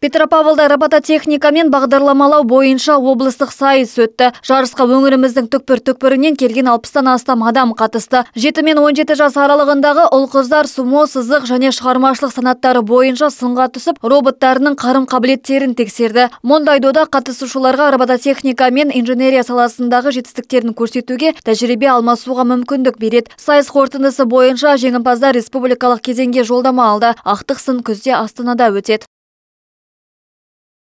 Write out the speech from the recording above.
Петропавлда робототехника мен бағдарламалау бойынша облыстық сайыс өтті. Жарысқа өңіріміздің түкпір-түкпірінен келген алпыстан астам адам қатысты. жеті мен 17 жас аралығындағы ұл-қыздар сумо, сызық және шығармашылық санаттары бойынша сынға түсіп, роботтарының қарым қабілеттерін тексерді. Мұндай дода қатысушыларға робототехника мен инженерия саласындағы жетістіктерін көрсетуге тәжірибе алмасуға мүмкіндік береді. Сайыс қорытындысы бойынша жеңімпаздар республикалық кезеңге жолдама алды. Ақтық сын күзде Астанада өтеді.